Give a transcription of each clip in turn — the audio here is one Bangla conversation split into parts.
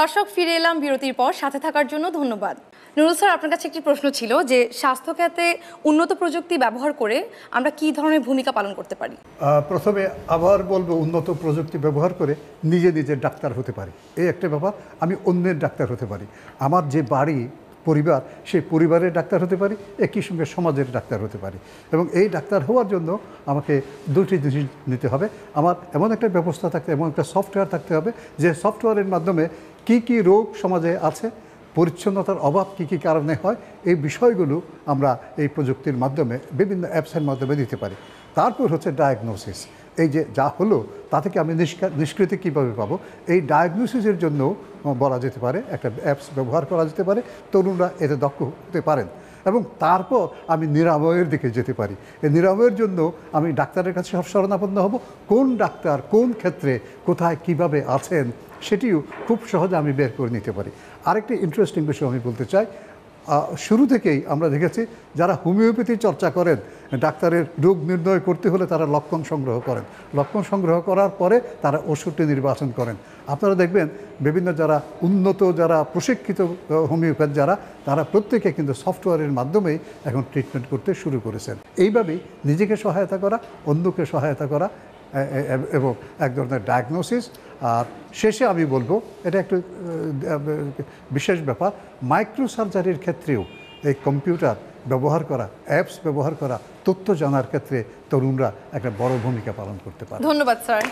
দর্শক ফিরে এলাম বিরতির পর সাথে থাকার জন্য ধন্যবাদ নুরুল স্যার আপনার কাছে একটি প্রশ্ন ছিল যে স্বাস্থ্য খাতে উন্নত প্রযুক্তি ব্যবহার করে আমরা কি ধরনের ভূমিকা পালন করতে পারি প্রথমে আবার বলবো উন্নত প্রযুক্তি ব্যবহার করে নিজে নিজে ডাক্তার হতে পারি এই একটা ব্যাপার আমি অন্যের ডাক্তার হতে পারি আমার যে বাড়ি পরিবার সেই পরিবারের ডাক্তার হতে পারি একই সঙ্গে সমাজের ডাক্তার হতে পারি এবং এই ডাক্তার হওয়ার জন্য আমাকে দুটি জিনিস নিতে হবে আমার এমন একটা ব্যবস্থা থাকতে এমন একটা সফটওয়্যার থাকতে হবে যে সফটওয়্যারের মাধ্যমে কি কি রোগ সমাজে আছে পরিচ্ছন্নতার অভাব কি কি কারণে হয় এই বিষয়গুলো আমরা এই প্রযুক্তির মাধ্যমে বিভিন্ন অ্যাপসের মাধ্যমে দিতে পারি তারপর হচ্ছে ডায়াগনোসিস এই যে যা হলো তা থেকে আমি নিষ্কৃতি কীভাবে পাবো এই ডায়াগনোসিসের জন্য বলা যেতে পারে একটা অ্যাপস ব্যবহার করা যেতে পারে তরুণরা এতে দক্ষ হতে পারেন এবং তারপর আমি নিরাময়ের দিকে যেতে পারি এই নিরাময়ের জন্য আমি ডাক্তারের কাছে সব শরণাপন্ন হব কোন ডাক্তার কোন ক্ষেত্রে কোথায় কিভাবে আছেন সেটিও খুব সহজে আমি বের করে নিতে পারি আরেকটি ইন্টারেস্টিং বিষয় আমি বলতে চাই শুরু থেকেই আমরা দেখেছি যারা হোমিওপ্যাথি চর্চা করেন ডাক্তারের রোগ নির্ণয় করতে হলে তারা লক্ষণ সংগ্রহ করেন লক্ষণ সংগ্রহ করার পরে তারা ওষুধটি নির্বাচন করেন আপনারা দেখবেন বিভিন্ন যারা উন্নত যারা প্রশিক্ষিত হোমিওপ্যাথ যারা তারা প্রত্যেকে কিন্তু সফটওয়্যারের মাধ্যমেই এখন ট্রিটমেন্ট করতে শুরু করেছেন এইভাবেই নিজেকে সহায়তা করা অন্যকে সহায়তা করা এবং এক ধরনের ডায়াগনোসিস আর শেষে আমি বলবো এটা একটু বিশেষ ব্যাপার মাইক্রোসার্জারির ক্ষেত্রেও এই কম্পিউটার ব্যবহার করা অ্যাপস ব্যবহার করা তথ্য জানার ক্ষেত্রে তরুণরা একটা বড় ভূমিকা পালন করতে পারে ধন্যবাদ স্যার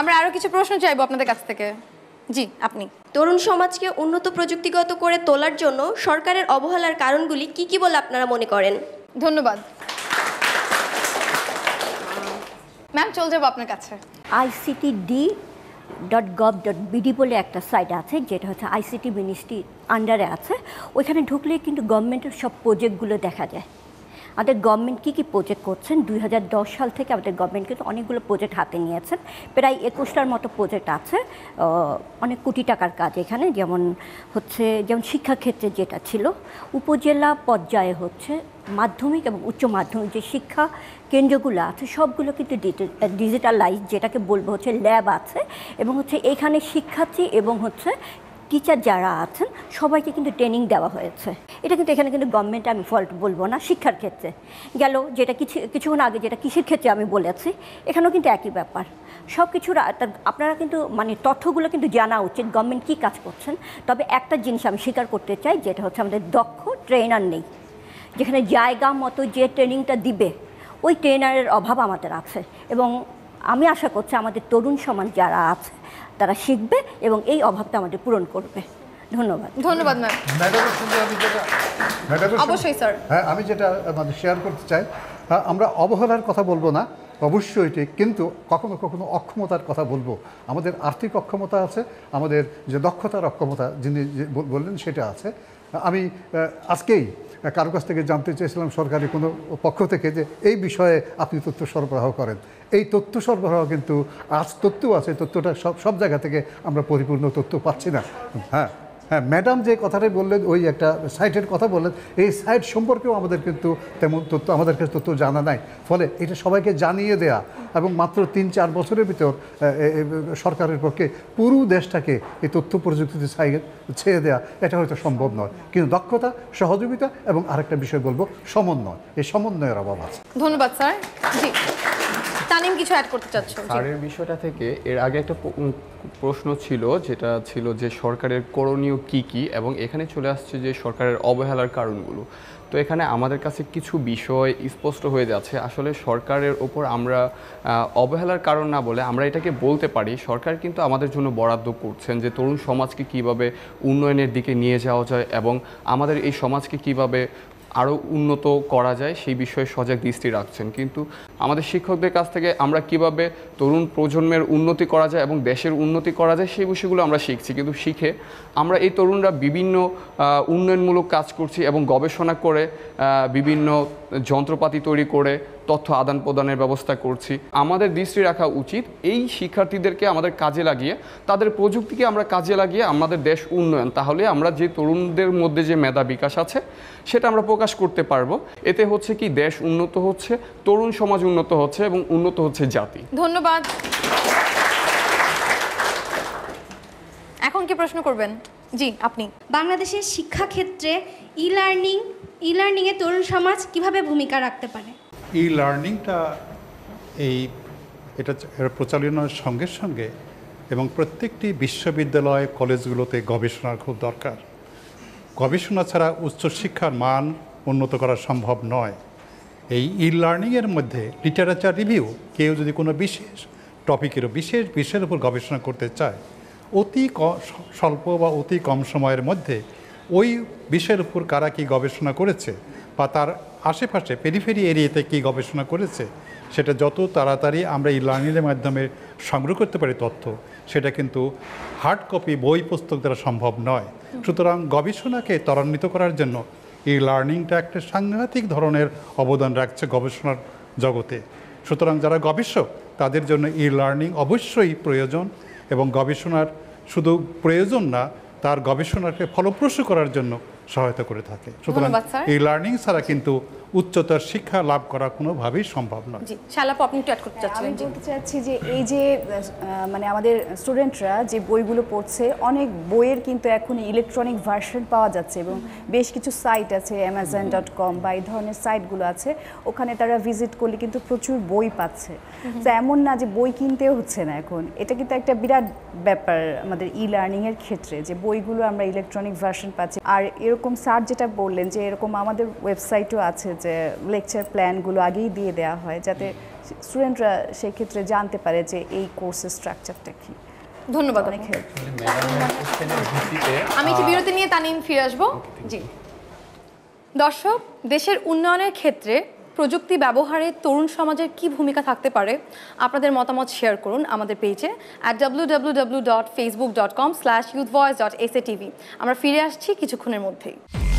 আমরা আরও কিছু প্রশ্ন চাইবো আপনাদের কাছ থেকে জি আপনি তরুণ সমাজকে উন্নত প্রযুক্তিগত করে তোলার জন্য সরকারের অবহেলার কারণগুলি কি কি বলে আপনারা মনে করেন ধন্যবাদ ম্যাম চলে যাবো আপনার কাছে ICT D dot gov dot BD বলে একটা সাইট আছে যেটা হচ্ছে আইসিটি মিনিস্ট্রি আন্ডারে আছে ওইখানে ঢুকলে কিন্তু গভর্নমেন্টের সব প্রজেক্টগুলো দেখা যায় আমাদের গভর্নমেন্ট কী কী প্রজেক্ট করছেন দুই সাল থেকে আমাদের গভর্নমেন্ট কিন্তু অনেকগুলো প্রজেক্ট হাতে নিয়েছেন প্রায় একুশটার মতো প্রজেক্ট আছে অনেক কোটি টাকার কাজ এখানে যেমন হচ্ছে যেমন শিক্ষাক্ষেত্রে যেটা ছিল উপজেলা পর্যায়ে হচ্ছে মাধ্যমিক এবং উচ্চ মাধ্যমিক যে শিক্ষা কেন্দ্রগুলো আছে সবগুলো কিন্তু ডিজিটালাইজ যেটাকে বলবো হচ্ছে ল্যাব আছে এবং হচ্ছে এখানে শিক্ষার্থী এবং হচ্ছে টিচার যারা আছেন সবাইকে কিন্তু ট্রেনিং দেওয়া হয়েছে এটা কিন্তু এখানে কিন্তু গভর্নমেন্ট আমি ফল্ট বলবো না শিক্ষার ক্ষেত্রে গেল যেটা কিছু কিছুক্ষণ আগে যেটা কৃষির ক্ষেত্রে আমি বলেছি এখানেও কিন্তু একই ব্যাপার সব কিছুর আপনারা কিন্তু মানে তথ্যগুলো কিন্তু জানা উচিত গভর্নমেন্ট কী কাজ করছেন তবে একটা জিনিস আমি স্বীকার করতে চাই যেটা হচ্ছে আমাদের দক্ষ ট্রেনার নেই যেখানে জায়গা মতো যে ট্রেনিংটা দিবে ওই ট্রেনারের অভাব আমাদের আছে এবং আমি আশা করছি আমাদের তরুণ সমাজ যারা আছে তারা শিখবে এবং এই অভাবটা আমাদের পূরণ করবে ধন্যবাদ ধন্যবাদ ম্যাম যেটা অবশ্যই স্যার হ্যাঁ আমি যেটা মানে শেয়ার করতে চাই হ্যাঁ, আমরা অবহেলার কথা বলবো না অবশ্যই ঠিক কিন্তু কখনো কখনো অক্ষমতার কথা বলবো আমাদের আর্থিক অক্ষমতা আছে আমাদের যে দক্ষতার অক্ষমতা যিনি বললেন সেটা আছে আমি আজকেই কারো কাছ থেকে জানতে চেয়েছিলাম সরকারি কোনো পক্ষ থেকে যে এই বিষয়ে আপনি তথ্য সরবরাহ করেন এই তথ্য সরবরাহ কিন্তু আজ তথ্য আছে তথ্যটা সব সব জায়গা থেকে আমরা পরিপূর্ণ তথ্য পাচ্ছি না হ্যাঁ হ্যাঁ ম্যাডাম যে কথাটাই বললেন ওই একটা সাইটের কথা বললেন এই সাইট সম্পর্কেও আমাদের কিন্তু তেমন তথ্য আমাদের কাছে তথ্য জানা নাই ফলে এটা সবাইকে জানিয়ে দেয়া এবং মাত্র তিন চার বছরের ভিতর সরকারের পক্ষে পুরো দেশটাকে এই তথ্য প্রযুক্তিতে ছেড়ে দেয়া এটা হয়তো সম্ভব নয় কিন্তু দক্ষতা সহযোগিতা এবং আরেকটা বিষয় বলবো সমন্বয় এই সমন্বয়ের অভাব আছে ধন্যবাদ স্যার তানিম কিছু অ্যাড করতে চাচ্ছ সারের বিষয়টা থেকে এর আগে একটা প্রশ্ন ছিল যেটা ছিল যে সরকারের করণীয় কি কি এবং এখানে চলে আসছে যে সরকারের অবহেলার কারণগুলো তো এখানে আমাদের কাছে কিছু বিষয় স্পষ্ট হয়ে যাচ্ছে আসলে সরকারের ওপর আমরা অবহেলার কারণ না বলে আমরা এটাকে বলতে পারি সরকার কিন্তু আমাদের জন্য বরাদ্দ করছেন যে তরুণ সমাজকে কিভাবে উন্নয়নের দিকে নিয়ে যাওয়া যায় এবং আমাদের এই সমাজকে কিভাবে আরও উন্নত করা যায় সেই বিষয়ে সজাগ দৃষ্টি রাখছেন কিন্তু আমাদের শিক্ষকদের কাছ থেকে আমরা কিভাবে তরুণ প্রজন্মের উন্নতি করা যায় এবং দেশের উন্নতি করা যায় সেই বিষয়গুলো আমরা শিখছি কিন্তু শিখে আমরা এই তরুণরা বিভিন্ন উন্নয়নমূলক কাজ করছি এবং গবেষণা করে বিভিন্ন যন্ত্রপাতি তৈরি করে তথ্য আদান প্রদানের ব্যবস্থা করছি আমাদের দৃষ্টি রাখা উচিত এই শিক্ষার্থীদেরকে আমাদের কাজে লাগিয়ে তাদের প্রযুক্তিকে আমরা কাজে লাগিয়ে আমাদের দেশ উন্নয়ন তাহলে আমরা যে তরুণদের মধ্যে যে মেধা বিকাশ আছে সেটা আমরা প্রকাশ করতে পারবো এতে হচ্ছে কি দেশ উন্নত হচ্ছে তরুণ সমাজ উন্নত হচ্ছে এবং উন্নত হচ্ছে জাতি ধন্যবাদ এখন কি প্রশ্ন করবেন জি আপনি বাংলাদেশের শিক্ষাক্ষেত্রে ই লার্নিং ই লার্নিংয়ে তরুণ সমাজ কিভাবে ভূমিকা রাখতে পারে ই লার্নিংটা এই এটা প্রচলনের সঙ্গে সঙ্গে এবং প্রত্যেকটি বিশ্ববিদ্যালয় কলেজগুলোতে গবেষণার খুব দরকার গবেষণা ছাড়া উচ্চশিক্ষার মান উন্নত করা সম্ভব নয় এই ই লার্নিংয়ের মধ্যে লিটারেচার রিভিউ কেউ যদি কোনো বিশেষ টপিকেরও বিশেষ বিষয়ের উপর গবেষণা করতে চায় অতি স্বল্প বা অতি কম সময়ের মধ্যে ওই বিষয়ের উপর কারা কি গবেষণা করেছে বা তার আশেপাশে পেরিফেরি এরিয়াতে কী গবেষণা করেছে সেটা যত তাড়াতাড়ি আমরা এই লার্নিংয়ের মাধ্যমে সংগ্রহ করতে পারি তথ্য সেটা কিন্তু হার্ড কপি বই পুস্তক দ্বারা সম্ভব নয় সুতরাং গবেষণাকে ত্বরান্বিত করার জন্য এই লার্নিংটা একটা সাংঘাতিক ধরনের অবদান রাখছে গবেষণার জগতে সুতরাং যারা গবেষক তাদের জন্য ই লার্নিং অবশ্যই প্রয়োজন এবং গবেষণার শুধু প্রয়োজন না তার গবেষণাকে ফলপ্রসূ করার জন্য সহায়তা করে থাকে সুতরাং এই লার্নিং ছাড়া কিন্তু উচ্চতর শিক্ষা লাভ করা কোনোভাবেই সম্ভব নয় শালাপ আপনি করতে চাচ্ছেন আমি বলতে চাচ্ছি যে এই যে মানে আমাদের স্টুডেন্টরা যে বইগুলো পড়ছে অনেক বইয়ের কিন্তু এখন ইলেকট্রনিক ভার্সন পাওয়া যাচ্ছে এবং বেশ কিছু সাইট আছে অ্যামাজন ডট কম বা এই ধরনের সাইটগুলো আছে ওখানে তারা ভিজিট করলে কিন্তু প্রচুর বই পাচ্ছে তো এমন না যে বই কিনতেও হচ্ছে না এখন এটা কিন্তু একটা বিরাট ব্যাপার আমাদের ই লার্নিংয়ের ক্ষেত্রে যে বইগুলো আমরা ইলেকট্রনিক ভার্সন পাচ্ছি আর এরকম স্যার যেটা বললেন যে এরকম আমাদের ওয়েবসাইটও আছে যে লেকচার প্ল্যানগুলো আগেই দিয়ে দেওয়া হয় যাতে স্টুডেন্টরা সেক্ষেত্রে জানতে পারে যে এই কোর্সের স্ট্রাকচারটা কি ধন্যবাদ অনেক আমি একটি বিরতি নিয়ে তানিম ফিরে আসবো জি দর্শক দেশের উন্নয়নের ক্ষেত্রে প্রযুক্তি ব্যবহারে তরুণ সমাজের কি ভূমিকা থাকতে পারে আপনাদের মতামত শেয়ার করুন আমাদের পেজে at W W W dot Facebook dot com slash youth voice dot S A TV আমরা ফিরে আসছি কিছুক্ষণের মধ্যেই